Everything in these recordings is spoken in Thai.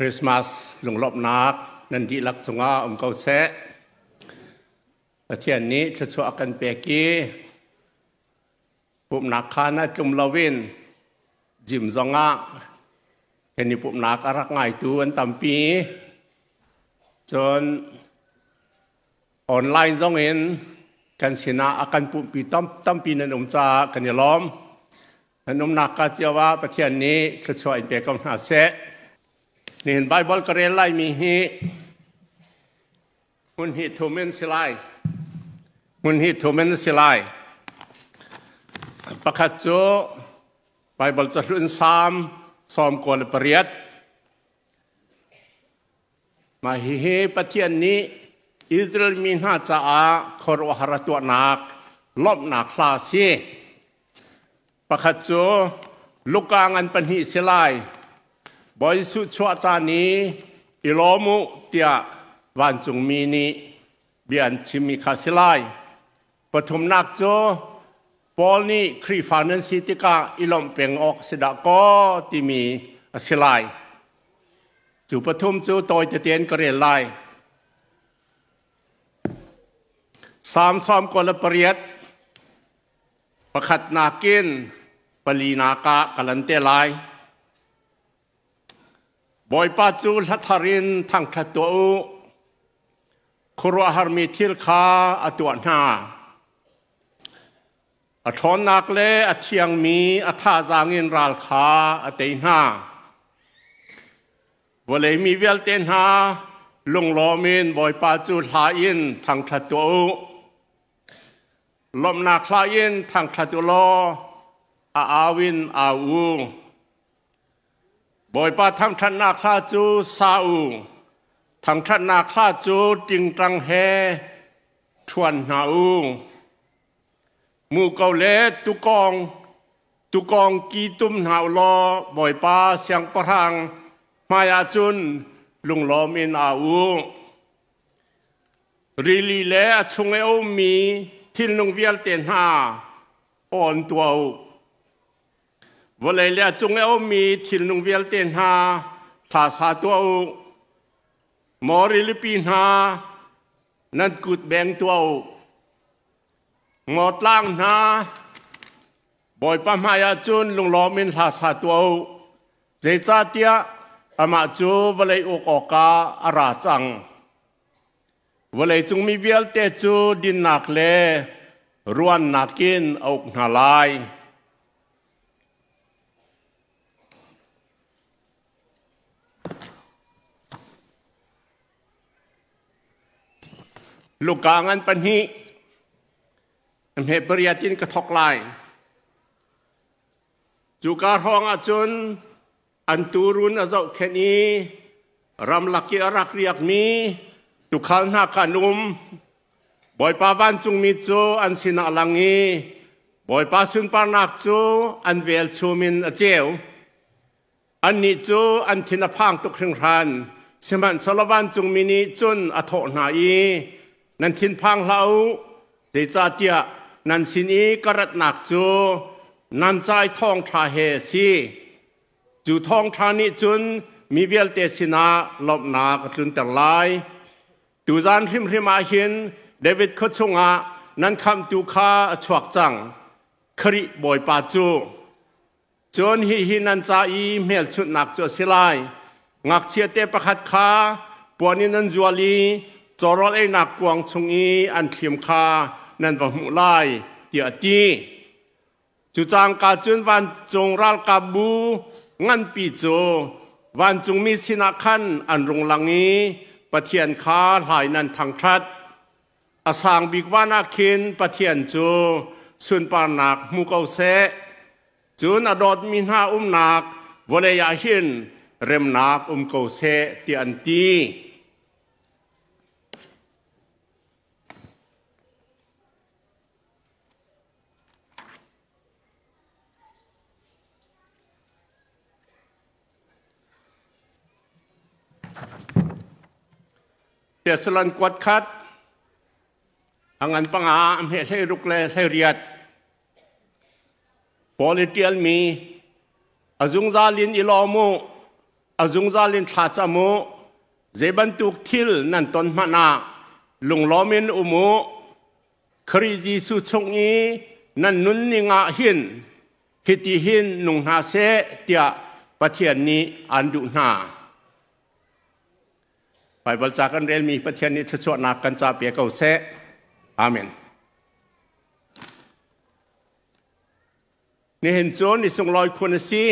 คริสต์มาสหลงรอบนักนันดีลักสงาอมเกาแซะประเทศนี้จะชวกันเปกีปุ่มนักขานะจุมลาวินจิมสงาเห็นปุ่มนักอารักง่ายตัวอันตัมปีจนออนไลน์จงเห็นกันชนะอาการปุ่มปีตั้มตั้มปีนันอมจากันยล้อมนันอมนักกาเจว่าประเทศนี้จะชวนเปกยกำหาแซะนี่ไบเบิลก็เรียนไล่มีฮีมุนฮีทูเมนสิไล มุนฮีทูเมนสิไลประคัตโจไบเบิลจะรุ่นสามสอมกวนปริยัตมาฮีฮีปะเทศนี้อิสราเอลมีห้าจ้าคอรวหรตัวนักลบหนักลาซีประคัตโจลูกกางันปันฮีสิไลบริสุทธิ์ชวตานี้อิโลมุเตียวันจงมีนี้เบียนชิมิคาสิไลปฐมนักโจปอลนี่ครีฟานันซิติกาอิลอมเปงออกสิดาก็ที่มีสิไลจูปฐมจูตอยเตียนกเรียนไลสามซ้อมกลปรียดตประคัดนากินปลีนากะกัลันเตไลบอยปาจูลัทารินทั้งขตัวครัวฮาร์มีทิลคาอตัวน้าอทอนนักเลอเทียงมีอท่าจางินราลคาอเตน้าวเลยมีเวลเตนหาลุงลอมินบอยปาจูลาอินทางทัตัวลมนาคลาอินทางทัตุลออาอาวินอาอูบ่อยป้าทั้งท่านนาคลาจูซาอูทั้งท่านนาคลาจูจิงตังเฮทวนหาอูมูเกาเลตุกองตุกองกีตุมหาวลอบ่อยป้าเสียงประทังมายาจุนลุงลอมินอาอูรีลีเลชงเอวมีทินลงเวียลเตนหาอ่อนตัววันเลยี้ยจงเอามีทิลนุงเวลเตนหาทาสาตัวมอริลิปีนหานั่นกุดแบงตัวงอตล่างหาบอยปัมหายจุนลุงล้อมินทาสาตัวเจ้าเตียอามาจูวันเลยอกอกาอาราจังวันเลยจงมีเวลเตจูดินหนักเลรวนหนักกินอกหนาลายลูกกางันปันฮีเหตุปริยัติกระทกลายจุกาห้องอาจุนอันตูรุนอาจจะแค่นี้รำลักเีอรักเรียกมีจุขันหักขันุมบ่อยปาวันจุงมิจูอันสินาลังีบ่อยปาสุนปานักจูอันเวลชูมินอเจียวอันนี้จูอันทินาพังตุกเครื่องรันสมันสลวันจุงมินิจุนอโหนายีนันทินพังเหลาสิจาเจียนันสินีกระดหนักจูนันใจท่องทาเฮซีจูท่องทานิจุนมีเวลเตสินาลบนากจุนแต่ลายตูจานริมริมาหินเดวิดคดชงอานั่นคำตูคาชวกจังคริบอยปาจูจนฮีฮินันจาอีเมลชุดหนักจูสิไลงักเชียเตประคัดคาปวนินันจวลีจอรอดเอ้หนักกวางชงอีอันเขียมคานันว่าหูไล่เดียตีจูจางกาจุนวันจงรัลกาบูงันปีโจวันจงมีชินาขันอันรงลังนี้ปะเทียนคาหลายนันทางทัดอาสางบิกวานาคินปะเทียนโจส่วนปานักมูเกาเซจุนอดอดมีห้าอุ้มนักวเลยาหินเรมนักอุ้มเกาเซตีอันตีเตสลันกวดคัดอังันปังอาเมให้รุกเลให้เรียดบอลเตียลมีอาจุงซาลินอิลอมูอาจุงซาลินชาจามูเจ็บันตุกทิลนันตนมานาลุงลอมินอุมูคริจิสุชงีนันนุนนิงาหินคิดหินนุงนาเซเตียปะเทียนนี้อันดุนาไปบริจาคกันเรียนมีประเทศนี้ชั่วนักกันจะเปียกเอาเสอามนนี่เห็นจนนี่ส่งลอยคนสิ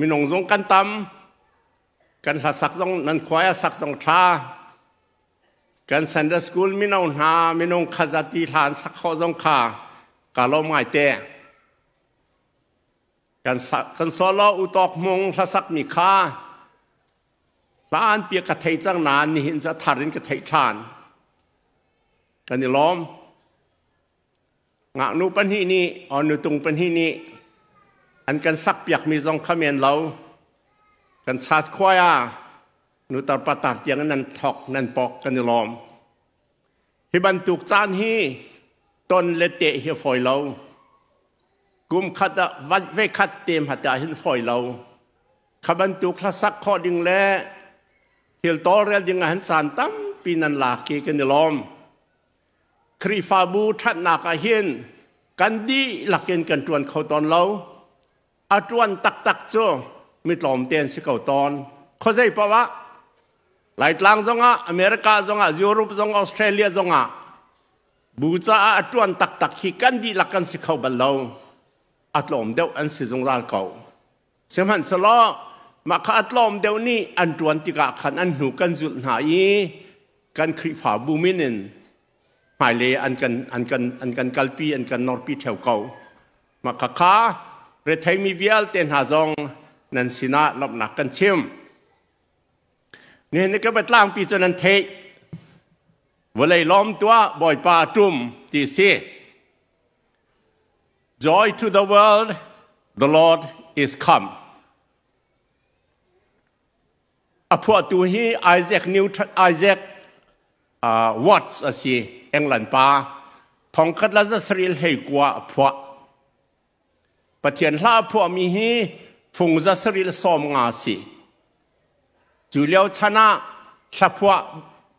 มีนงสงกันตำกันหาสักสองนันควายสักสองท่ากันสันเดสกูลมีนองหามีนงขจตีฐานสักข้อสองขากะลมไม่เตกันสักกันสอลอุตอกมงทศักมีคาตาอันเปียกกระเทยจังนานนี่เห็นจะทารินกระเทยชานกันนี่ล้อมงะนูปันที่นี่ออนุตุงปันที่นี่อันกันสักเปียกมีจองขมีนเรากันชาดควายานูตาปตาดยังนั้นทอกนันปอกกันนี่ล้อมฮิบันตุกจานฮีตนเลเตเฮฟอยเรากุมขัดวัดเวขัดเต็มหัตถาหินฟอยเราขบันตุกละสักข้อดึงแล้ว hiltorel di ngahan santam pinan laki kanilom. Krifabu trat nakahin kandi lakin kan tuan kau ton lau. Atuan tak tak jo mitlom ten si kau ton. Kau say pa wa? Lai tlang zonga, Amerika zonga, Europe zonga, Australia zonga. Buca atuan tak tak hi kandi lakan si kau balau. Atlom deu an si zongal kau. Semhan selo มาขาดล้อมเดี๋ยวนี้อันตรวนติกาขันอันหนูกันจุดหายกันคริฝาบูมินินหมายเลยอันกันอันกันอันกันกัลปีอันกันนอร์ปีแถวเก่ามาขะาเรททมีเวียลเตนฮาจงนันสินาลับหนักกันเชื่อมเนี่ยนี่ก็เป็นล่างปีจนนันเทวันเลยล้อมตัวบ่อยปลาจุ่มตีเซี Joy to the world the Lord is come อพวตัวฮีไอแซคนิวไอแซควอตส์อาศัยเองหลันปาทองคัดลาจสริลให้กว่าพวกปะเทียนลาพวกมีฮีฟงจะสริลสอมงาสิจูเลียวชนะละพวก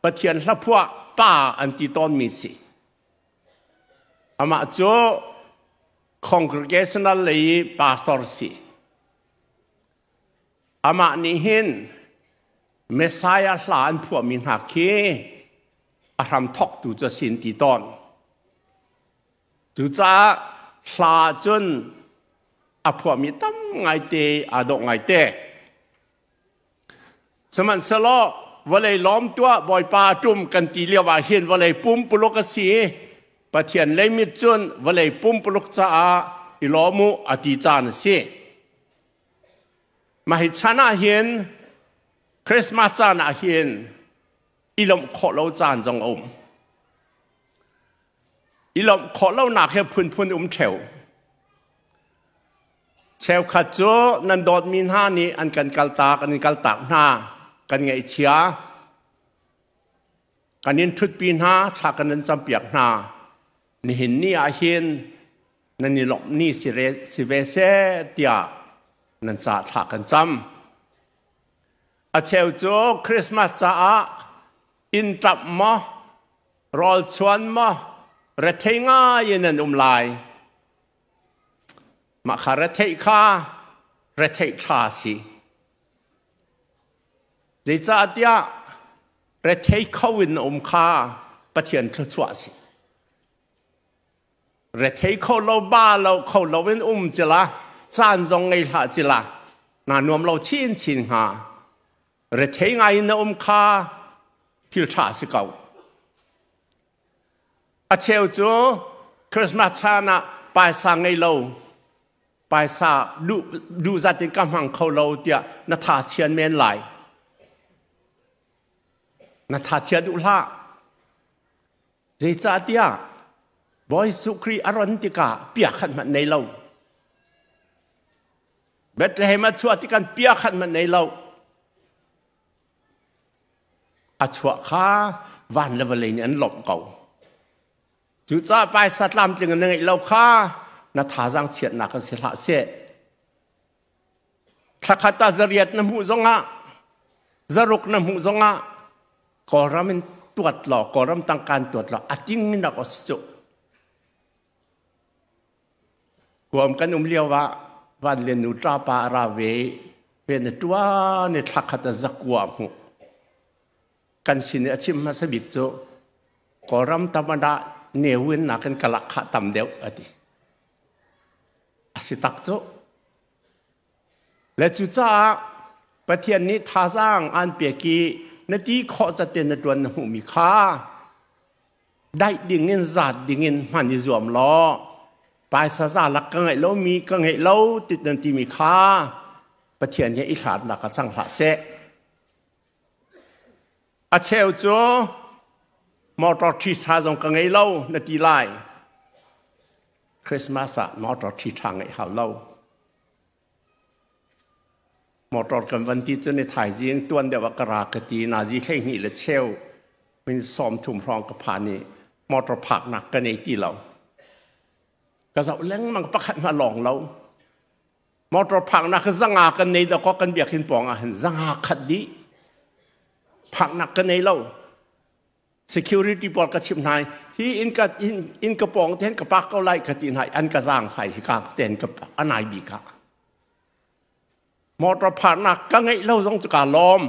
ปะเทียนละพวกป้าอันติตอนมีสิอามาจูคอนกร e g a t นัลเลยปาสตอร์สิอามานี่เหินเมสายาหลานผัวมิหักเคอารมทอกตูจะสินติดตอนจูจ้าหลาจนอาัวมีตั้มไงเตอาดอกไงเตสมันสลอวะเลยล้อมตัวบอยปาจุ่มกันตีเลียวว่าเห็นวะเลยปุ่มปุลกสีปะเทียนเลยมิจนวะเลยปุ่มปุลกจ้าอีล้อมุอติจานเสมาให้ชนะเห็นคริสต์มาสจานอาเฮียนอิลมขอเราจานจงอมอิลมขอเราหนักแค่พื้นพื้นอมเฉวเชวขัด้จนันดอดมีนห้านี้อันกันกัลตากันกัลตากหน้ากันไงเชียกันนินทุดปีหน้าชากันนันจำเปียกหน้านี่เห็นนี่อาเฮียนนั่นนี่หลบนี่สิเรสิเวเซเตียนันจ่าถากันจำอาเชลจูคริสต์มาสจ้าอินทรัมะรอลชวนมะเรทง่ายนันอุมลายมาคารเทค่าระเทชาสีดีจ้าเดยรเทเขาวินอมค่าปะเทียนทศวสิรเทเขาเราบ้าเราเขาเราเว้นอุ้มจิละจานจงไงหาจิละนานวมเราชินชินหาเรเทงไงนอมคาทิลชาสิเกาอาเชลจคริสต์มาสชานะปาสางไงเราปลายสาดูดูจัดติกำหังเขาเราเดียนาทาเชียนเมนไหลนาทาเชียนดูละเจจาเดียบอยสุครีอรันติกาเปียขันมันในเราเบ็ดเลหมัชัวตที่กันเปียขันมันในเราอัชวะข้าวันละวันเลยนี่อันหลบเก่าจุจ้าไปสัตว์ลำจึงนง่งเราข้านาทาจังเฉียดหนักเสียละเสียทักขตาจเรียดน้ำหูจงะจรุกน้ำหูจงะก่อรำมันตรวจหลอกก่อรำมตั้งการตรวจหลอกอัดิ่งมินักอสจุรวมกันอุ้มเลียววะวันเรียนนูตราปาราเวเป็นตัวในทักขัตาจักวามูกันสินอาชิมมาสบิดโจกอรมธรรมดาเนวินนักกันกะลักขะตำเดียวอดีอาศิตักโจและจุจ้าประเทศนี้ท่าสร้างอันเปียกีนาทีขอจะเตียนตัวนหูมีค่าได้ดิงเงินจาดดิงเงินหันยิ่วมล้อไปซาซาลักกังไงเรามีกังไงเราติดนันทีมีค่าประเทศนี้อิสลาหนักกระสังหะเสอาเชลจมอตรทีชาจงกังไงเล่านาทีไลคริสต์มาสมอตรทีทางไงหาเล่ามอตรกันวันที่จะในถ่ายยิงตัวเดวกรากตีนาจีแค่หี้ละเชลมันซ้อมถุมพรองกับพานี่มอตรผักหนักกันในที่เรากระสับเล้งมันประคันมาหลองเรามอตรผักหนักก็สังอากันในตะก็กันเบียกินปองอ่ะสังอาคดีผักหนักกันในเล่า security board กระชิมนายฮีอินกับอินอินกระปองเทนกับปักเกาไล่กระตินายอันกระร่างไฟกางเตนกับอันนายบีกะมอตรผักหนักก็ไงเล่าตองสการล้อม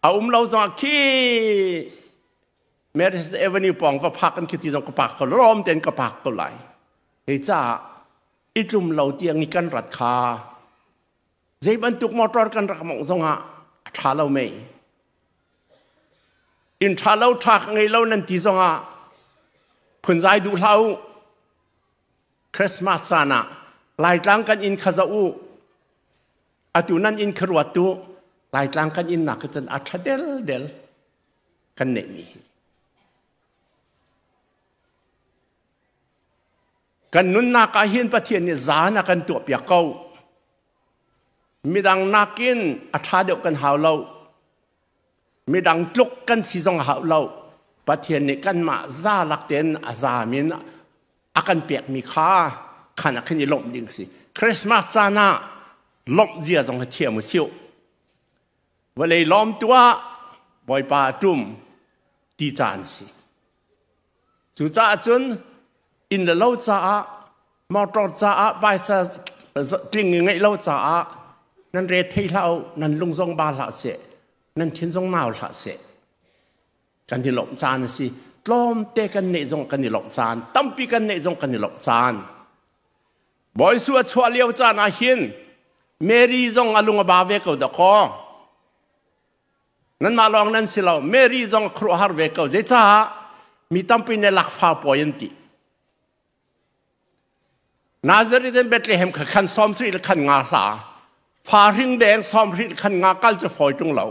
เอาอุ้มเราางขี้เมริสเอเวนิวปองฝาพักกันคิดที่สงกระปักก็ล้อมเตนกระปักเกาไล่เฮจ้าอิจุมเราเตียงนี่กันรัดคาใจบรรทุกมอเตอร์กันรักมองสงหะทาเราไม่อินทาเราทักไงเรานั่นตีจงอ่ะผนใจดูเราคริสต์มาสานะหลายครังกันอินคาซาอูอาตุนั่นอินครวตุหลายครังกันอินหนักจนอัตเดลเดลกันเนี่ยกันนุนนักาเฮียนประเทศเนี่ยสานักกันตัวเปียกเอามีดังนักกินอัฐาเดียวกันหาเรามีดังจุกกันสิองหาเราประเทศนี้กันมาซาลักเตนอาซามินอาการเปียกมีค่าขนาดขึ้นลมดิ่งสิคริสต์มาสจานาลมเจียจงเทียมเชียววันเลยล้อมตัวบอยปาจุ่มตีจานสิจุจ้าจุนอินเดลเลาจ้ามาตรจ้าไปซะจริงไงเลาจ้านั่นเรทเร่านั่นลุงจงบาละเสนั่นชิ้นจงนาวละเสกันที่หลงจานสิตลอมเตกันเนจงกันที่หลงจานตั้มปีกันเนจงกันที่หลงจานบอยสัวชัวเลียวจานาหินเมรีจงอลุงบาเวกอดกอนั่นมาลองนั่นสิเราเมรีจงครัวฮาร์เวกเจจ้ามีตั้มปีในหลักฟ้าปอยันตินาซาริเดนเบตเลเฮมขันซอมสิขันงาหลาฟาริงแดงซอมริดขันงากัลจะฝอยตรงเหล่า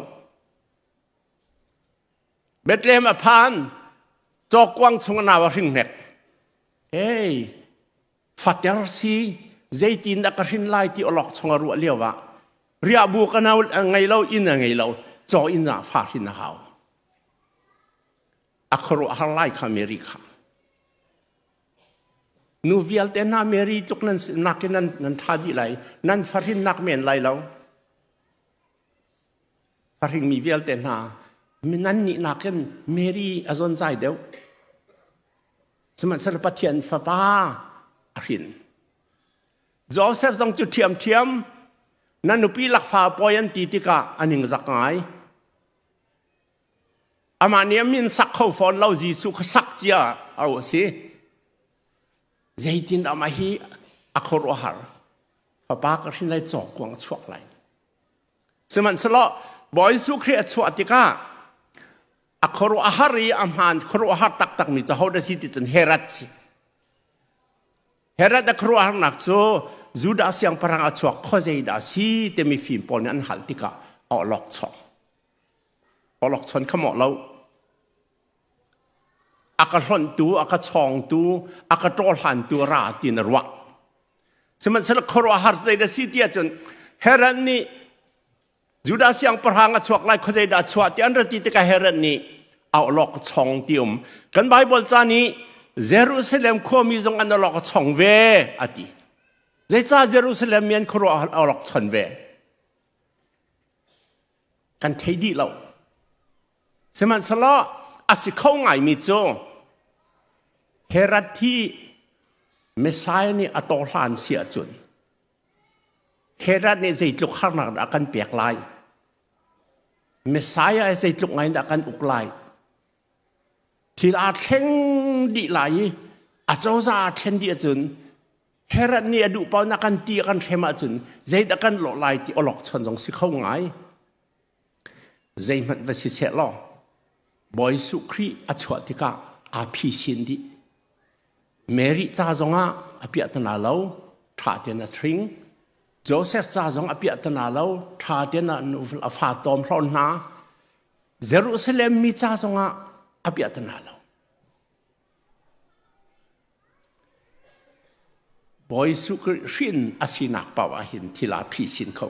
เบ็ดเลมอพานจอกวางชงนาวริงเน็กเฮ้ยฟัดยารซีเจตินดักรินไลที่อลอกชงรัวเลียววะเรียบูกันเอาไงเราอินไงเราจออินนาฟารินขาวอัครุฮาไลคาเมริกานูวิลเตน่าเมรีตุกนั้นนักนั้นนั้นทาดีไหลนั้นฟารินนักเมนไหลเราฟารินมีวิลเตน่ามินั้นนี่นักกันเมรีอซอนใจเดียวสมัติสรปเทียนฟ้าป้าอรินจอเซฟจงจุดเทียมเทียมนั้นนุปีหลักฟ้าปอยันตีติกะอันหนึ่งสักไงอามาเนียมินสักเข้าฟอนเล่าจีสุขสักเจียเอาสิใจตินอามาฮีอัคราฮาร์ป้าก็ทิ้ได้จอกกวงชั่วไหลสมันสละบอยสุขเรียชั่วติกาอัครวหารีอัมฮันครัวหาร์ตักตักมีจะเอาได้สิติจนเฮรัตซิเฮรัตอัคราฮาร์นักโซจูดาสยังพรังอัชวะข้อใจดัสิเตมีฟิมปนยันหัลติกาออกล็อกช็อกออกล็อกชันขมอเรวอากาศร้อนตัวอากาศช่องตัวอากาศร้อนหันตัวราตินรัวสมัยสละครัวฮาร์ใจได้สิที่จนเฮรันนี่ยูดาสยังประหังชวกไล่เข้าใจได้ชวกที่อันรติติกเฮรันนี่เอาล็อกช่องติมกันไบเบอลจานี้เยรูซาเล็มข้อมีจงอันล็อกช่องเวอติเจ้าเยรูซาเล็มมีนครัวเอาล็อกช่องเวกันเทดีเราสมัยสละอาศเข้าไงมิโจเฮรัตที่เมสายนี่อตอลานเสียจุนเฮรัตนี่จะลุกข้านักดักันเปียกลายเมสายจะลุกไงดักันอุกลายทีละเช่งดีไหลอาจย์เช่นดีจุนเฮรัตนี่ดูเปล่านักันตีกันเข้มาจุนใจดักันหลอกลายที่อลอกชนจงสิเข้าไงใจมันเป็นสิเชลลอบอยสุครีอัจฉริกะอาพีชินดิเมริจ้าจงอาอภิอัตนาเลาทาเดนัทริงโจเซฟจ้าจงอภิอัตนาเลาทาเดนันุฟลฟาตอมพรอนนาเยรูซาเล็มมีจ้าจงอาอภิอัตนาเลาบอยสุครีชินอสินักปาวาหินทิลาพีชินเขา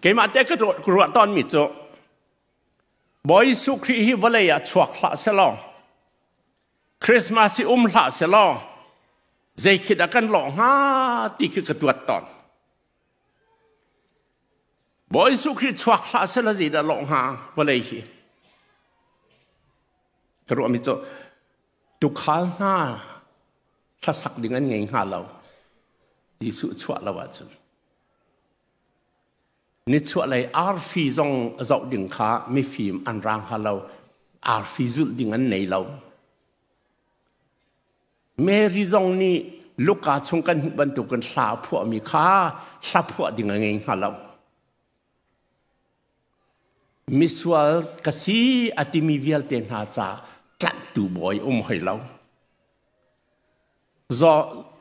เกมาเตกกรัวตอนมิจบอยสุครีฮิวเลยชวกละเซลล์คริสต์มาสอุ้มละเซลล์ใจคิดกันหลงฮาตีคือกระตัวตอนบอยสุครีชวกละเซลจีดหลงฮาวเลยฮิกรัวมิจตุกขาหน้าทัศักดิ์งินเงนหาเราดิสุชวกละวัดจนน่ช่วะไรอาร์ฟีจองเจ้าดิ่งขาไม่ฟิมอันรังฮาเราอาร์ฟีจุดดิ่งอันไหนเราเมริซองนี่ลูกกาชงกันบรรจุกันสาพวกมีค่าสาพวกดิ่งเงไนฮาเรามิสวลกสีอติมีเวลเตนหาจาตัดตูบอยอมให้เราจอ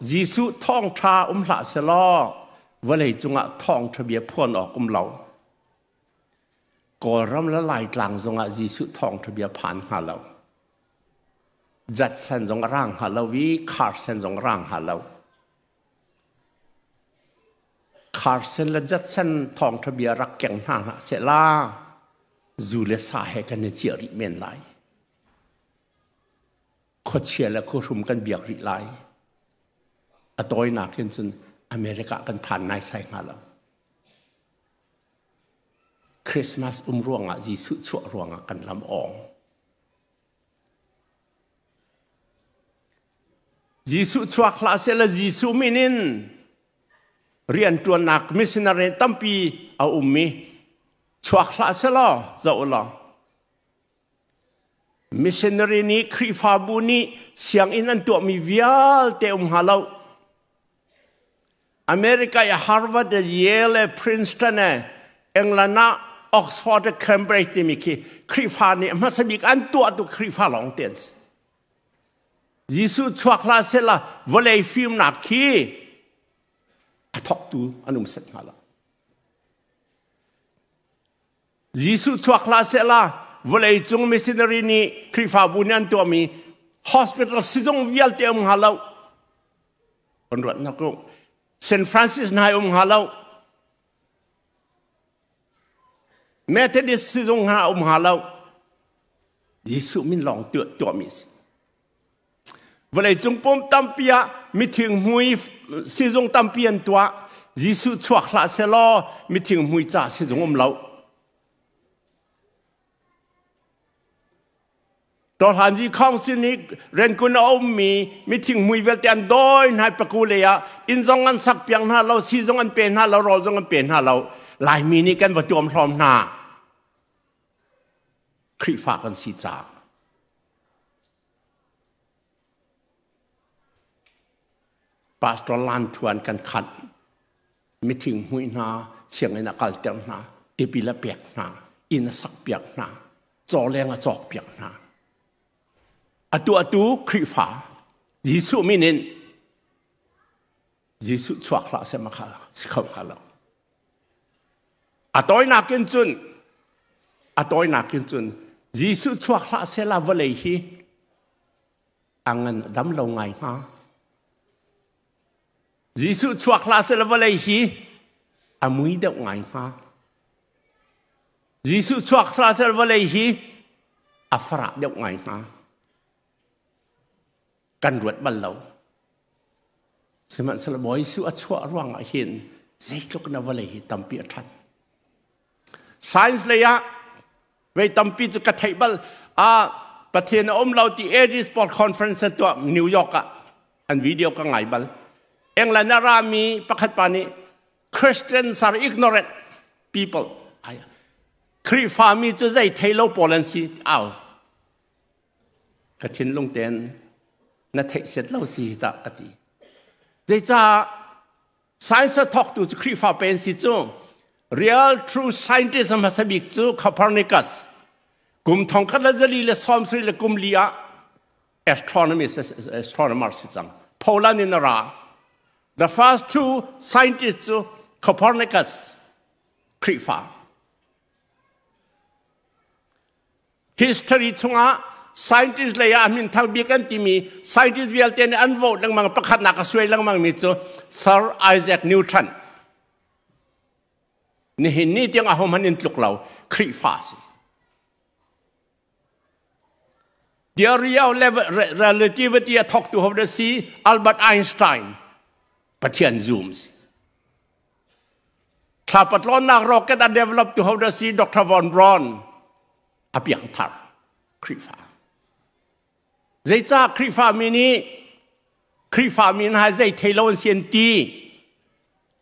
จีสุท่องทาอมละเสลอวนเลยจงอะท่องทะเบียพ่นออกกุมเรากอรำละลายกลางจงอะจีสุท่องทะเบียผ่านหาเราจัดเส้นจงร่างหาเราวิขาดเส้นจงร่างหาเราขาดเส้นละจัดเส้นท่องทะเบียรักแก่งหน้าเสลาจูเลสาเหกันเจียริเมนไหลขดเชียและขดรุมกันเบียกริไหลอตอยหนักเนจน Amerika akan panai saya ngalau. Christmas umruang ngak ah, jisu ruang akan lam ong. Jisu cuak lah sela jisu nak misinari tampi au ummi. Cuak lah sela zaulah. Missionary ni kri fabu siang inan tuak mi vial te um Amerika ya Harvard ya Yale ya Princeton ya England na Oxford Cambridge ti miki krifa ni ma sabi kan tu atu krifa long lah tens Yesus chwa khla se la vole film nak ki a talk to anum set ma la Jisu chwa khla se la vole chung missionary ni krifa bunyan tu mi hospital sizong vial te mong halau onrat na St. Francis nai um hà lâu Methodist sử dụng hà um hà lâu Giêsu mình lòng tựa cho mình Vậy là chúng bom tâm bia mi thường mùi sử dụng tâm biên tọa Giêsu chuộc lại sẽ lo mi thường mùi trả sử dụng ông lâu ตอนหันที่ข้องสินี้เรนกุนเอามีมิทิ้งมุยเวลเตียนโดยนายประกูเลยอะอินซองกันสักเพียงหน้าเราซีซองกันเปลี่ยนหน้าเรารอซองกันเปลี่ยนหน้าเราหลายมีนี่กันประจวมพร้อมหน้าคริฟากันสีจาปาสตรลันทวนกันขัดมิทิ้งมุยน้าเสียงในนักเตียงหน้าติบิละเปียกหน้าอินสักเปียกหน้าจอแรงอจอกเปียกหน้า atu atu khri phá Giêsu mi nên Giêsu chuộc lại sẽ mà khá không khá lâu à tôi atoi na chuẩn à tôi nào kiên chuẩn Giêsu chuộc lại sẽ là vấn đề hi ăn ăn đám lâu ngày ha Giêsu chuộc lại sẽ là vấn đề hi à mũi đậu ngày ha Giêsu chuộc lại sẽ là vấn đề hi à phá đậu ngày ha กันรวดบัลลูสมันสลบอยสุอัชวะร่วงเห็นเจตกนาวเลยตัมปีอัทัด s c i e n c เลยอะเวตัมปีจุกไทยบัลอาประเทศอมเราที่เอริสปอร์ตคอนเฟอเรนซ์ตัวนิวยอร์กอะอันวิดีโอก็ไงบัลเองละนารามีประคัตปานีคริสเตียนสารอิกโนเร a n t people ครีฟามีจดใจไทยโลโปแลนซีอากระทินลงเตน na thei set lo si ta ka ti zai cha science talk to kri fa pen si chu real true scientist ma sabi chu copernicus kum thong khat la zali le som sri le kum lia astronomy astronomer si chang polan in ra the first two scientists to copernicus kri fa history chunga scientist le ya min thang bi kan timi scientist vial ten an vote lang mang pakhat na ka suai lang mang mi chu sir isaac newton ni hin ni tiang a hom han in tluk lau khri fa si the real relativity a talk to of the sea albert einstein pathian zooms thla patlon na rocket a develop to of the sea dr von braun apiang thar khri fa ใจจ้าคริฟามินีคริฟามินหายใจเทโลนเซียนตี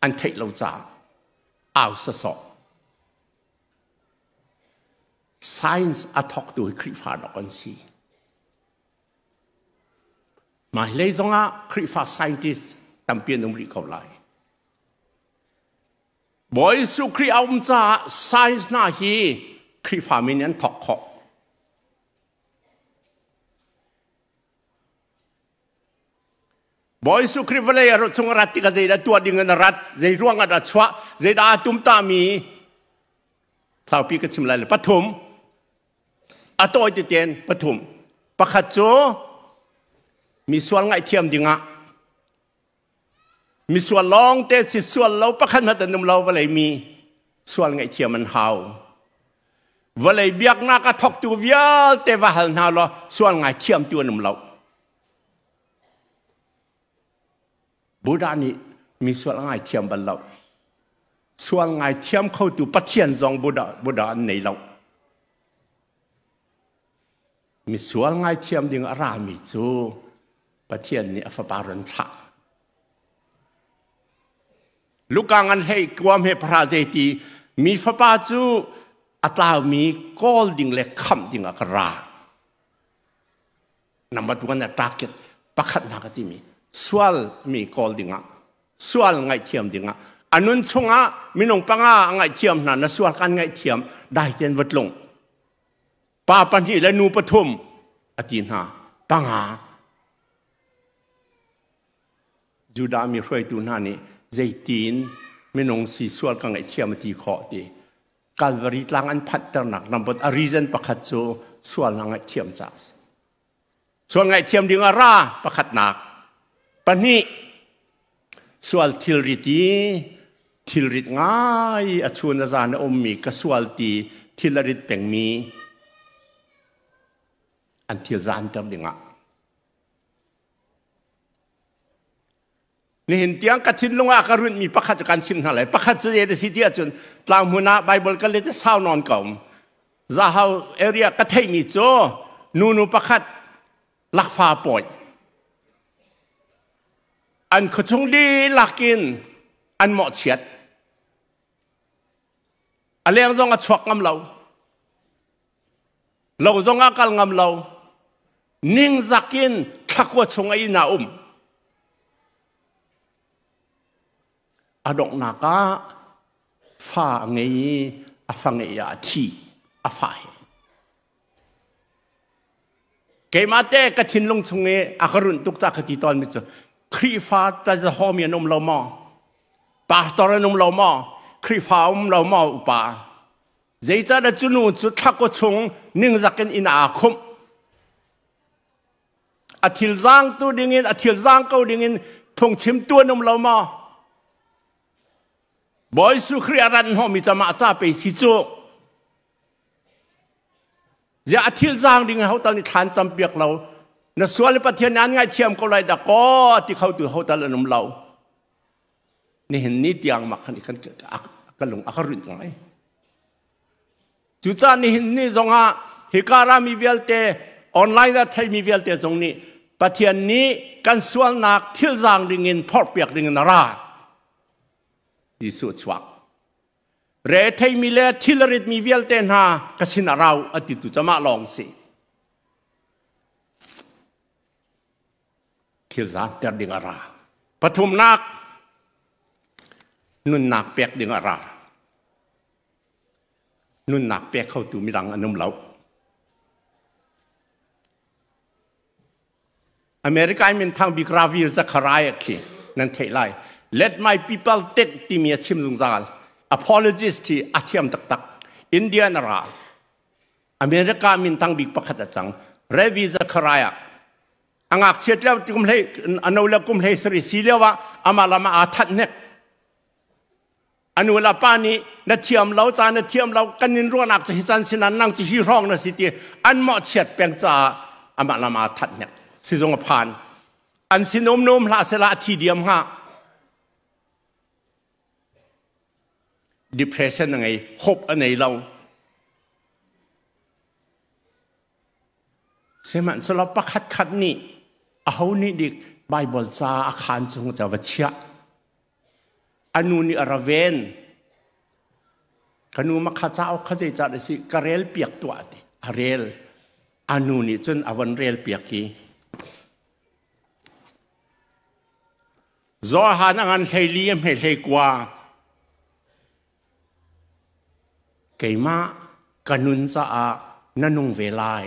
อันเทโลจ่าเอาสสอ science อัตกตัคริฟาดอกันซีมาเลยจงะคริฟา scientist ตั้งเปลี่ยนนุ่มรีเขาไล่บอยสุคริอาอุ้มจ่า science น่าฮีคริฟามินันทบอยสุคริเวลัยรถสงรัติกาเจด้ตัวดึงเงินรัตเจร่วงอัดชวะเจได้ตุ้มตามีสาวพี่ก็ชิมไรเลยปฐมอัตโตอิตเยนปฐมปะขัดโจมีส่วนไงเทียมดีงะมีส่วนลองเตสิส่วนเราปะขันมาแต่หนุ่มเราอะไรมีส่วนไงเทียมมันเฮาวะไรเบียกน้าก็ทอกตัวเวียลแต่ว่าหันหาเราส่วนไงเทียมตัวหนุ่มเราบูดานี่มีส่วนง่ายเทียมบันลรงส่วนง่ายเทียมเข้าตัวปัจเจียนจองบูดาบูดาในเรามีส่วนง่ายเทียมดิ่งอารามีจูปัจเจียนนี่อฟบารันชาลูกกางันให้ความให้พระเจดีมีฟปาจูอัตลามีกอลดิ่งเล็กคำดิ่งอักรานำมาตัวนั้นตากิดประคัตนากี่มีสวลมีกอลดิงะสวลไงเทียมดิงะอันนุนชงะมินงปังะไงเทียมนั้นสวลกันไงเทียมได้เจนวัดลงป้าปันที่และนูปทุมอตินาปังะจุดามีรวยตูนานี่เจตีนมินงสีสวลกันไงเทียมตีขอตีกาลวริตลางอันพัดตรนักนำบทอริเซนประคัตโซสวลังไงเทียมจ้าสวลไงเทียมดิงะราประคัตนักปนี้สวัสดิลริตีทิลริตง่ายอชวนอาจารย์อมมีกสวัสดีทิลริตเป็งมีอันทิลจานจำดีงะนี่เห็นที่อังกระินลงอาการุนมีประคัจการชิมทะไรประคัจเจดสิที่อาจารย์ตามหัวหน้าไบเบิลก็เลยจะเศร้านอนก่อมจะเอาเอเรียกระเทยมีโจนูนูประคัดลักฟาปอยอันขจงดีลักกินอันเหมาะเฉียดอันเลี้ยงจงอัชกงำเราเราจงอักลงำเรานิ่งจักกินทักว่าชงไอนาอุ่มอดอกนากาฟ้าไงอ้ฟังไงยาที่อฟ้าเหเกมาเตกระทินลงชงเงอักรุนตุกจากติตอนมิจครีฟ้าแต่จะหอมีนมเรามอปาตอนนมเรามอครีฟ้าอมเรามออุปาเจ้าจะจุนูจุทักก็ชงนึ่งจักกันอินอาคมอธิลจางตัวดิ่งินอธิลจางก็ดิ่งินพงชิมตัวนมเรามอบอยสุครีรันหอมีจะมาจ้าไปสิจุกจะอธิลจางดิ่งเขาตอนนี้ทานจำเปียกเรานสวนประเทศนั้นง่ายเทียมก็ไรดะก็ที่เขาตือเขาตะลนมเรานี่เห็นนี่ยังมักนี่กันกกันลงอักรุนไงจุดจานี่เห็นนี่จงฮะฮิการามีเวลเตออนไลน์ละไทยมีเวลเตจงนี้ประเทศนี้กันสวนนักเที่ยวจางดงเงินพอเปียกดงเงินราดีสุดสวักเรไทยมีเลทิลริดมีเวลเตนฮากชินาราอดีตุจะมาลองสิ kilzan t ด r d i n าป r ุมนักนุ n นน nun nak p e ดิงารานุ่นนักเปียกเข้าตูม r รังอนุมเล u อเมริกาเ i n thang bi kravi za k h รายกี i nan น h ท i lai let my people take t i m e a chim zung zal apologies ti athiam tak tak indian ra america min thang bi pakhat chang revi s a kharaya อังอับเชื่อแล้วกุมเลยอันนู้ละกุมเลยสริสีเลวะอามาลามาอาทัดเนี่ยอันนู้ละปานี้นาเทียมเราจานาเทียมเรากันยินรัวนักจะฮิจันสินันนั่งจะฮิร้องนะสิเตียอันเหมาะเชียดเปียงจ่าอามาลามาอาทัดเนี่ยสิจงพานอันสินมนมลาสละทีเดียมฮะ depression ยังไงหบอันไหนเราเสมันสลับประคัดคัดนี่อาหนี้ดิกไบเบิลซาอาคารจงจะวัชยะอนุนิอรเวนขนุมัขจ้าขจิจัดสิกระเรลเปียกตัวดิอเรลอนุนิจนอวันเรลเปียกีจอหานังันเลียมเหลกวาเกมะกนุนซะอานนุงเวลาย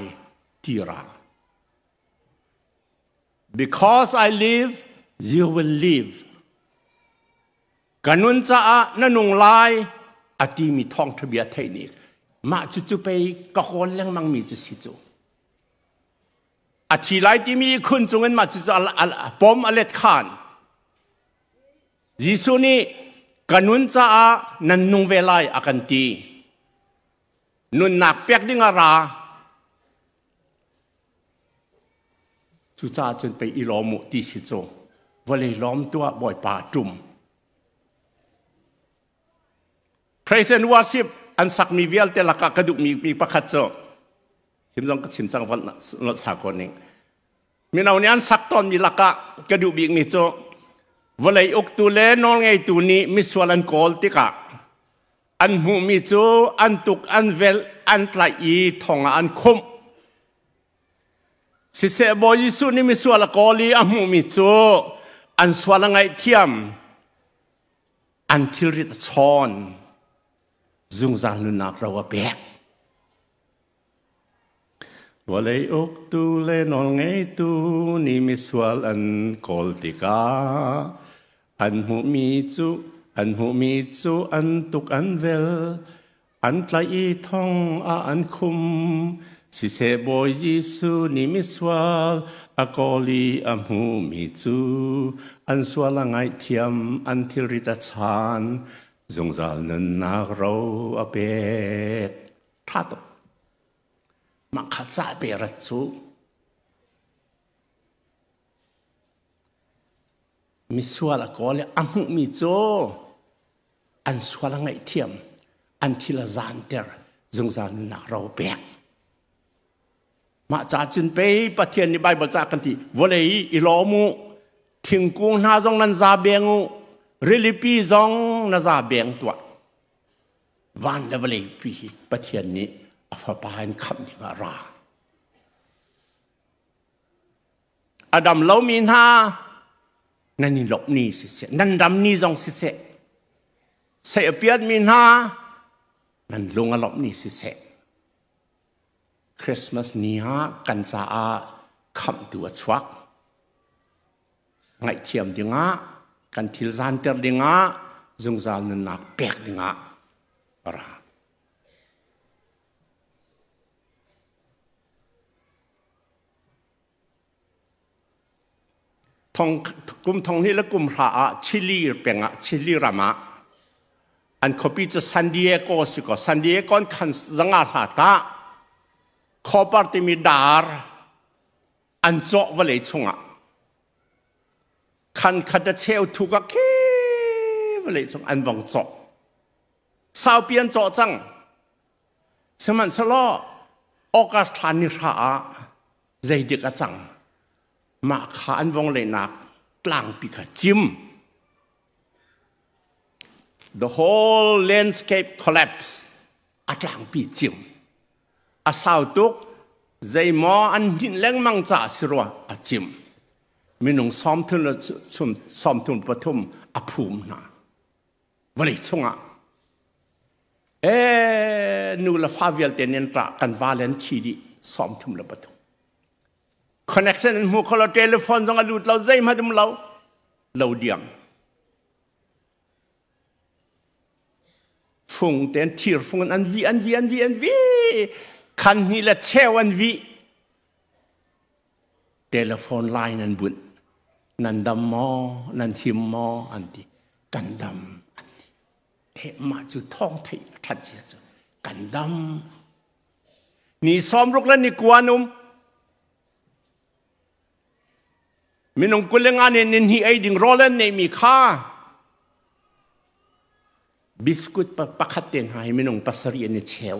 ทีรา because I live you will live กนุนจะอานนุงลายอติมีทองทะเบียไทยนี่มาจุจุไปก็คนเลี้ยงมังมีจุสิจุอธิไลที่มีคนจงเงินมาจุจุอัลอัลปอมอเลตขานยิสุนี่กนุนจะอานนุงเวลายอากันตีนุนนักเปียกดิงอาราจุจ้าจนไปอีลอมุติสิโจวเลยล้อมตัวบ่อยป่าจุ่มพร a i s e and w o r อันสักมีเวียลแต่ละกะกระดุกมีมีประคัดโจชิมจังก็ชิมจังวันดสากนิงมีนาวนี้อันสักตอนมีละกะกระดุกมีมีโจวเลยอุกตุเลนองไงตูนี้มิสวลันกอลติกะอันหูมีโจอันตุกอันเวลอันไตรอีทองอันคมสิเสบอยิสุนี่มิสวนลกอลีอามุมิจูอันสวนละไงเทียมอันทิริตชอนจุงจางลุนักราวเปียกเลัยอกตูเลนองไงตูนี่มิส่วลอันกอลติกาอันหุมิจูอันหุมิจูอันตุกอันเวลอันไลทองอันคุม si se boi Giêsu ni mi swal a koli am hu mi chu an swal ngai thiam an thil ri ta chan zong zal nan na ro a pe tha to mang kha cha pe ra chu mi swal a koli am hu mi chu an swal ngai thiam an thil zan ter zong zal nan na ro pe มาจากจินไปประเทศนี้ใบบัจากันทีันไลยอีลอมูถึงกูน่าจงนันซาเบียงูเรลิปีจงนาซาเบียงตัววันเลวเลนปีประเทศนี้อฟปานคำน้งาราอดัมเลามีนานั่นนี่หลบนี่สิเสนั่นดำนี่จงสิเสเสียเปียดมีนานั่นลงอหลบนี่สิเสคริสต์มาสนี้ฮะกันซาอาคำตัวชวักไงเทียมดิงะกันทิลซานเตอร์ดิงะจงซาลนันนาเปียกดิงะราทองกลุ่มทองนี่และกลุ่มหาชิลีเป็นอะชิลีรามะอันคบีจะซันดิเอโกสิกซันดิเอโกนคันจังอาหาตาขอปฏิมิดาร์อันจอวเลยชงอ่ะคันขัดเชลทุกข์เควเลยชงอันวังจอสาวเปียนจอจังสมันสลอโอกาสทานิชาใจเด็กจังมาขาอันวงเลยนักกลางปีกจิม The whole landscape collapse อาจางปีจิมอาสาวตุกใจมออันหินแรงมังจ่าสิรัวอาจิมมินงซ้อมทุนละซุมซ้อมทุนปฐุมอภูมินาวันนี้ชงอ่ะเอ๊นูละฟาเวลเตนยันตรากันวาเลนทีดีซ้อมทุนละปฐุมคอนเนคชั่นมูคอลเทเลฟอนจงอดูดเราใจมาดมเราเราเดียงฟงเตนทีร์ฟงอันวีอันวีอันวีอันวีคันนี้ละเชวันวิเทลโฟนไลน์นันบุญนันดัมมอนันทิมมออันที่กันดัมอันที่เอ็มาจุท้องไทยทัดเสียจุกันดัมนี่ซ้อมรุกแล้วนี่กวนุมมินงกุลงานเนนีีไอ้ดิ่งรอแลนี่มีค่าบิสกุตปะปะขัดเตนหายมินงปัสเนี่ยเชว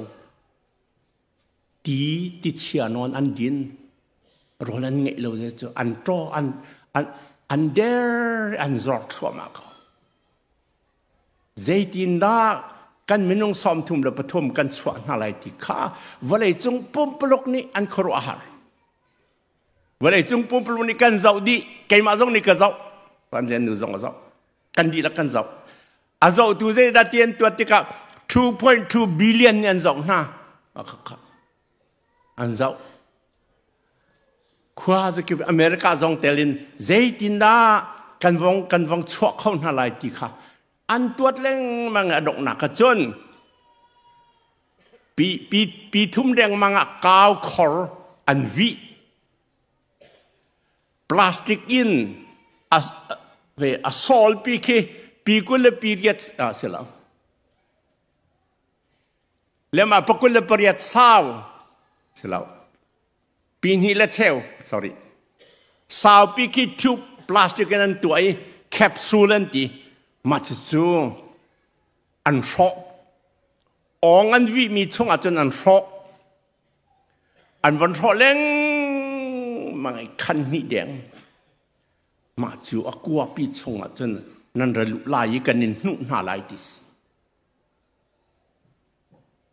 tí tí chia non ăn din rồi ăn nghệ lâu rồi ăn tro ăn ăn ăn der ăn giọt thua mà có dây tin đó căn mình ông xóm thùng là bắt thùng căn soạn hà lại thì khá và lại chúng bom block này ăn khổ à và lại chúng bom block này căn giàu đi cái mà giống này cả giàu làm gì nữa giống giàu căn đi là căn giàu à giàu tu dây đã tiền tuột thì cả 2.2 billion nhân giàu na à khá อันเจ้าข้าจะเก็บอเมริกาจงเตลินเจตินดากันฟงกันฟงช่กเขาหน้าไหลที่ค่ะอันตัวเล่งมังอดกหนักกระจนปีปีปีทุ่มแดงมังกาวคออันวีพลาสติกอินอาเวอสโอลปีเคปีกุลปีเรียดอ่าเสียแล้วแล้วมาปกุลปีเรียดสาวสลาปีนี้เลเซล sorry สาวปีกิทูพลาสติกนั้นตัวไอแคปซูลันตีมาจจูอันชอกองอันวิมีช่องอาจจะอันชอกอันวันชอเล้งมันไอคันนี้เดงมาจูอากัวปีช่องอาจจะนั่นระลุลายกันนิ่นุนาลายติส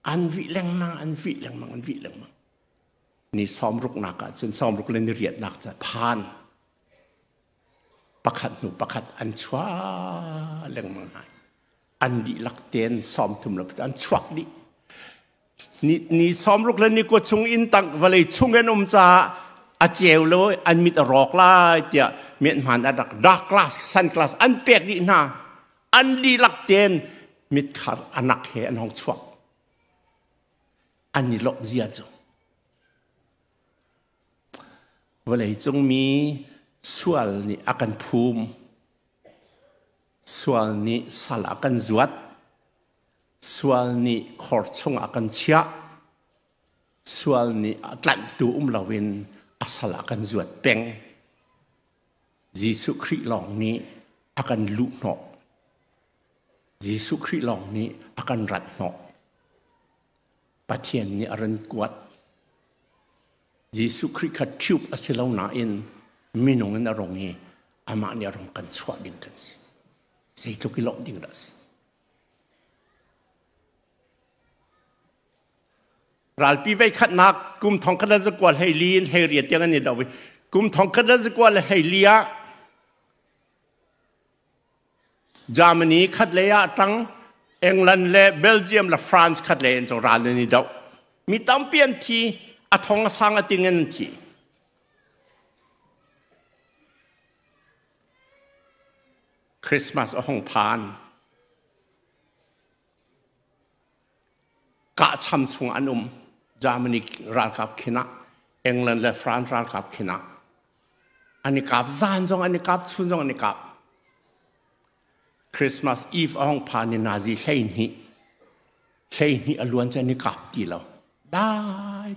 อันวิเล้งนังอันวิเล้งมังอันวิเล้งมังนี่ซ้อมรุกหนักอ่ะจนซ้อมรุกเล่นเรียดหนักจะพานประคัดหนูประคัดอันชวาเรื่องมันไหอันดีลักเตียนซ้อมถุมละอันชวักดินี่นี่ซ้อมรุกเล่นนี่ก็ชงอินตังวะเลยชงเงินอมจาอาเจียวเลยอันมีแต่รอกลายเตียเมียนมานอันดักดักคลาสสันคลาสอันเปียกดีนาอันดีลักเตียนมิดขาดอันหนักเหอันห้องชวักอันนี้ลบเสียจ้ะว่าเลยจงมีส่วนนี้อาการภูมส่วนนี้สลากันจวดส่วนนี้ขอดชงอาการเชียส่วนนี้ตลันตูอุ้มลาวินอาสลากันจวดเป็งยิสุคริหลองนี้อาการลุหนอกยิสุคริหลองนี้อาการรัดหนอกปะเทียนนี้อรันกวดยิสุคริสต์ขัดชิบอสิเลาหน้าอินมีนงินอารมณ์เองอามาเนี่ยรองกันชวดิ่งกันสิเส่ทุกิโลดิ่งรัสิรัลปีไว้ขัดนักกุมทองคดัสกวลให้ลีนให้เรียดยังไงเดาไปกุมทองคดัสกวลให้เลียจามนีขัดเลียตั้งอังกฤษดและเบลเยียมและฝรั่งขัดเลียนจงรัลนี่เดามีตั้มเปลี่ยนทีอะทองสังอติเงินทีคริสต์มาสห้องพานกะชัมสุงอนุมจามนิกรากับขินะเองแลนด์และฝรั่งรากับขินะอันนี้กับซานจงอันนี้กับชุนจงอันนี้กับคริสต์มาสอีฟห้องพานในนาซีเฮนฮีเฮนฮีอลวนจะนี่กับกีแล้วได้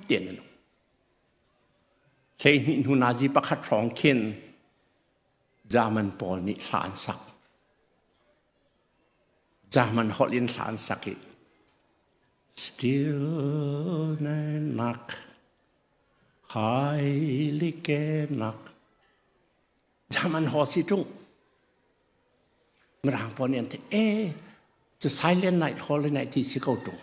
เตียนเลยนี่หนูนาจีประคัตรองเข็นจามันปอลนี่สารสักจามันฮอลินสารสักอีก still นั่นักหายลิกเกนักจามันฮอสิจุงมรางปอนี่เอ๊จะใช้เล่นไหนฮอลินไหนที่สิเกาตุง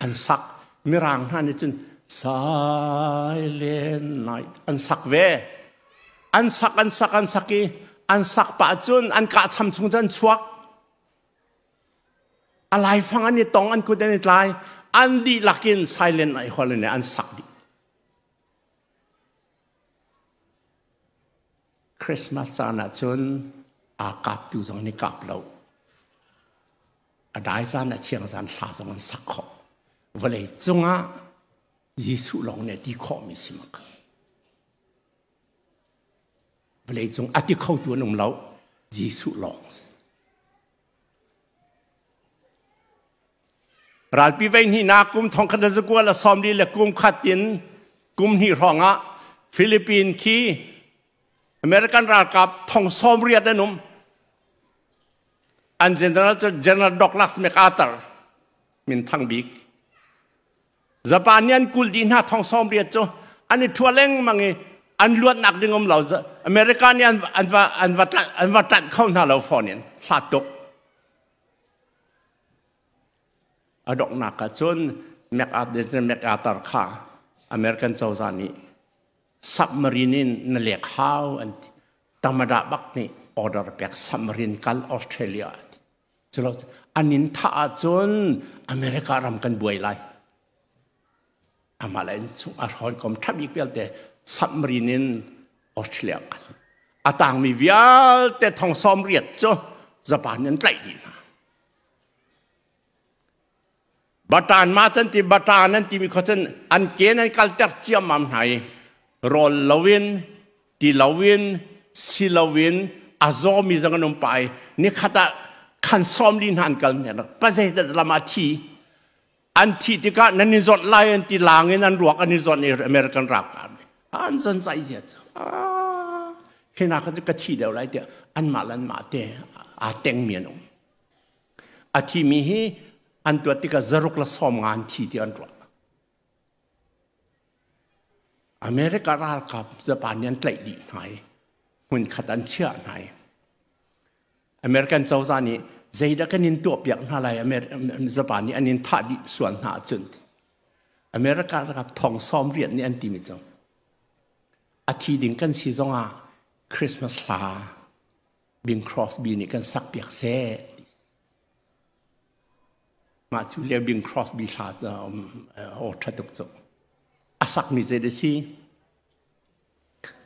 อันสักมีร่างฮานจึง silent night อันสักเวอันสักอันสักอันสักีอันสักปะจุนอันกะทำชงจันชวกอะไรฟังอันนี้ตองอันกูเดนอะไรอันดีลักิน silent night ฮอลเนี่ยอันสักดีคริสต์มาสจานจุนอากาศดูสรงนี้กลับเราอดายจานเชียงจานหาสรงนั้นสักขอวันนี้จงอายิสุลองเนี่ยดี่ข้อมีสิมากวันเล้จงอาที่เข้าตัวนุ่มเรายิสุลองราบพเวนี่นากุมทองคันสกุลละซอมดีละกุมขัดยินกุมที่รองอะฟิลิปปินส์คีอเมริกันรากับทองซอมเรียดนุ่มอันเจนเนอเรชั่เจนเนอร์ด็อกลักส์เมกาเตอร์มินทังบิกจะปานีันกูดีน่าท่องซ้อมเรียจอันนี้ทัวเล้งมังงออันลวดนักดึงอมเราอเมริกาเนี่ยอันว่าอันว่าตัดอันว่าตัดเข้าหน้าเราฟอนี่ลาดกอะดกนักกจนเมกอาเดนเมกอาตาร์คาอเมริกันซาวซานีซับมารินินนเลียข้าอันตรมดาบักนี่ออเดอร์แปกสับมารินกัลออสเตรเลียจุลอันนินท่าจนอเมริการำกันบวยไลอมาเลนสุงอาร์ฮอนคอมทับอีกเวลแต่สัมรินินออสเตรเลียกันอาต่างมีเวลเตะทองสมเรียดจ้ะจะปานนั้นไกลดีนะบัตรานมาจนที่บัตรานั้นที่มีข้อจนอันเกนั้นกัลเตอร์เชียมามไหรอลลวินตีลวินสิลวินอาจอมีจังกันลงไป นี่ขัดขันสมรินหันกันเนี่ยนะประเทศเดลมาทีอันที่ที่กันนันนิจดไลนที่หลังนั้นรวกอันนิจดในอเมริกันรักกันอันสนใจเสียจ้ะขณะเขาจะกระที่เดียวไรเดียวอันมาลันมาเตอาเต็งเมียนงอาที่มีให้อันตัวที่ก็จะรุกละซ้มงานที่ที่อันรวกอเมริการากกับสีปุนยันไกลดีไหนมันขัดอันเชื่อไหนอเมริกันเซาซานี้ใจดัก็นินตัวเปียกน่าไรอเมริกาปานี้อันนี้ทัดส่วนหาจุนอเมริกาครับทองซ้อมเรียนนี่อันตีมิจงอาทิตย์ดิ่งกันซีซองอะคริสต์มาสลาบิงครอสบีนี่กันสักเปียกเซ่มาจุเลียบิงครอสบีลาจะเอ่ออ้ทัดตกจงอาสักมิเจดซี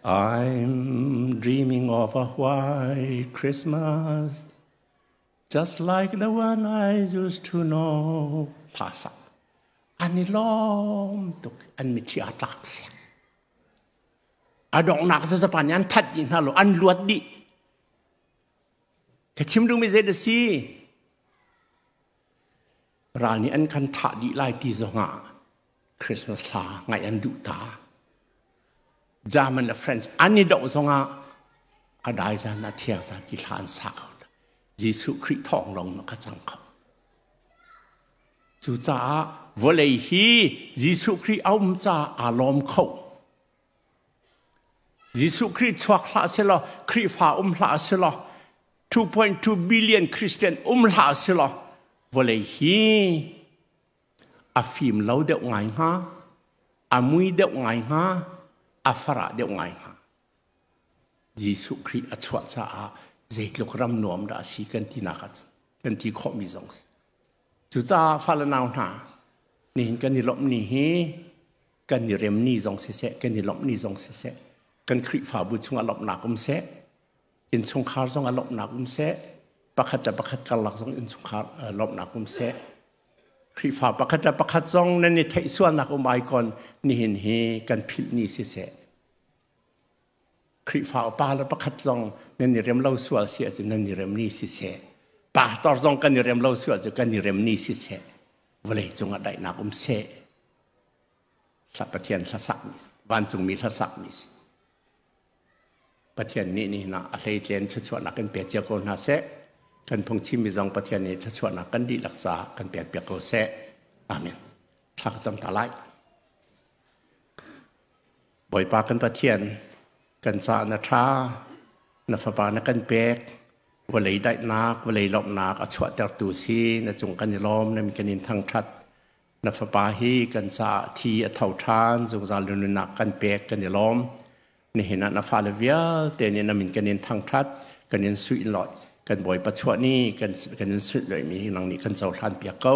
I'm dreaming of a white Christmas just like the one I used to know ภาษาอันนี้ล้อมตุกอันมีที่อัตักเสียอดองนักซะสะปานยันทัดยินฮัลโหลอันลวดดแต่ชิมดูไม่เจดสีรานนี้อันคันทะดีไลตีสงะคริสต์มาสลาไงอันดุตาจามันเฟรนซ์อันนี้ดอกสงะอะไดจานาเทียงซาติลานสาวยิสุคริสต์ทองลงนกจังคจูจ้าวเลยฮียิสุคริสต์เอาจ้าอารมเขายิสุคริสต์ชักลาเสลอคริฟ้าอุมลาเสลอ2.2ล i l l i นคริสเตียนอุมลาเสลอวเลยฮีอาฟิมเราเดวไงฮะอามุยเดวไงฮะอาฟาราเดวไงฮะยิสุคริสต์ชักจ้าเจ็ลกรำหนวมราศีกันที่นักกันที่ขอมีสองสจุจ้าฟ้าละนาวหนานี่กันนี่ลบนี่เฮกันนี่เรมนี่สองเสะกันนี่ลบนี่สองเสะกันคริฟ่าบุชงอลบหนักกุมเสะอินชงคารสองอลบหนักกุมเสะปะขัตจะปะขัดกันหลักสองอินชงคาร์ลบหนักกุมเสะคริฟ้าปะขัตจะปะขัดสองนั่นนี่เทยส่วนหนักอุมไอคอนนี่เห็นเฮกันผิดนี่เสะคริฟ้าปาลประคัดลองนั่นี่เรียมเล่าสวลเสียจนั่นนี่เรียมนี่สิเสปาตอรองกันนี่เรียมเล่าสวลจะกันนี่เรียมนี่สิเสวเลยจงอดได้นักอุมเสสัพเทียนทศักวันจงมีสักมีปะเทียนนี้นี่นะอะไรเลียนชัชวนนักกันเปียเจียโกนาเสกันพงชิมีจองปะเทียนนี้ชัชวนนักกันดีรักษากันเปียเปียโกเสอามมนทักจำตาไล่บ่อยปากันปะเทียนกันสานาทรานาฟบานกันเปกวลยได้นักวลยลอบนักอชวะจักตูซีนจงกันยล้อมนมีกันินทางทัดนาฟ้าฮีกันสาทีอเท่าทานจงซาลุนนักกันเปกกันยล้อมนี่เห็นนาฟาเลเวียเตเนี่ยนมีกันินทางทัดกันินสุยลอยกันบ่อยปัจจุบันนี้กันกันสุดเลยมีหลังนี้กันเ้าทานเปียกเก้า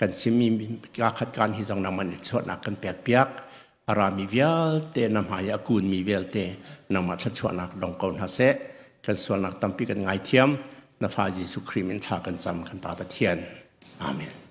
กันชิมีการคัดการที่จงนำมันชดหนักกันเปียกเปียก arami vial te nam hai akun mi vial te nama that chuanak dong kon ha se kan chuanak tampi kan ngai thiam na fa ji su khrim in tha kan cham kan pa ta thian amen